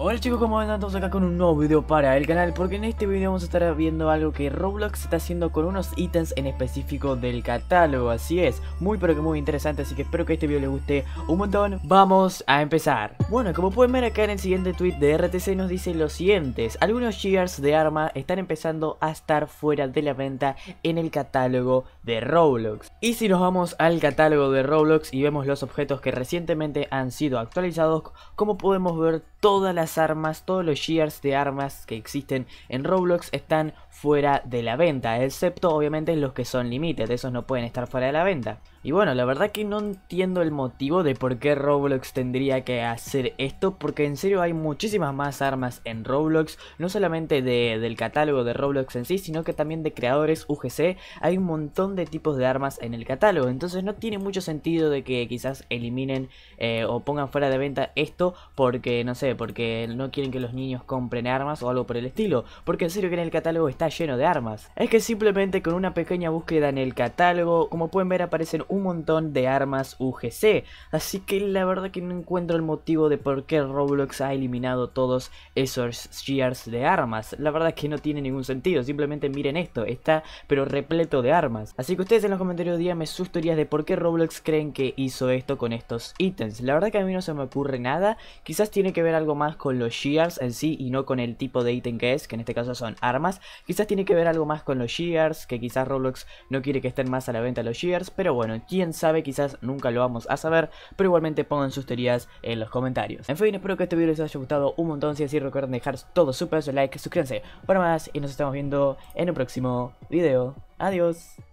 Hola chicos, ¿cómo andan? Estamos acá con un nuevo video para el canal Porque en este video vamos a estar viendo algo que Roblox está haciendo con unos ítems en específico del catálogo Así es, muy pero que muy interesante, así que espero que este video les guste un montón Vamos a empezar Bueno, como pueden ver acá en el siguiente tweet de RTC nos dice lo siguiente Algunos gears de arma están empezando a estar fuera de la venta en el catálogo de Roblox Y si nos vamos al catálogo de Roblox y vemos los objetos que recientemente han sido actualizados Como podemos ver, todas las armas, todos los shears de armas que existen en Roblox están fuera de la venta, excepto obviamente los que son limited, esos no pueden estar fuera de la venta. Y bueno, la verdad que no entiendo el motivo de por qué Roblox tendría que hacer esto, porque en serio hay muchísimas más armas en Roblox, no solamente del catálogo de Roblox en sí, sino que también de creadores UGC, hay un montón de tipos de armas en el catálogo, entonces no tiene mucho sentido de que quizás eliminen eh, o pongan fuera de venta esto, porque no sé, porque no quieren que los niños compren armas o algo por el estilo, porque en serio que en el catálogo está lleno de armas. Es que simplemente con una pequeña búsqueda en el catálogo, como pueden ver aparecen un montón de armas UGC, así que la verdad que no encuentro el motivo de por qué Roblox ha eliminado todos esos shears de armas, la verdad que no tiene ningún sentido, simplemente miren esto, está pero repleto de armas. Así que ustedes en los comentarios díganme sus teorías de por qué Roblox creen que hizo esto con estos ítems, la verdad que a mí no se me ocurre nada, quizás tiene que ver algo más con los shears en sí y no con el tipo de ítem que es, que en este caso son armas. Quizás tiene que ver algo más con los shears, que quizás Roblox no quiere que estén más a la venta los shears, pero bueno, quién sabe, quizás nunca lo vamos a saber, pero igualmente pongan sus teorías en los comentarios. En fin, espero que este video les haya gustado un montón, si así recuerden dejar todo su pedazo de like, suscríbanse para más y nos estamos viendo en un próximo video. Adiós.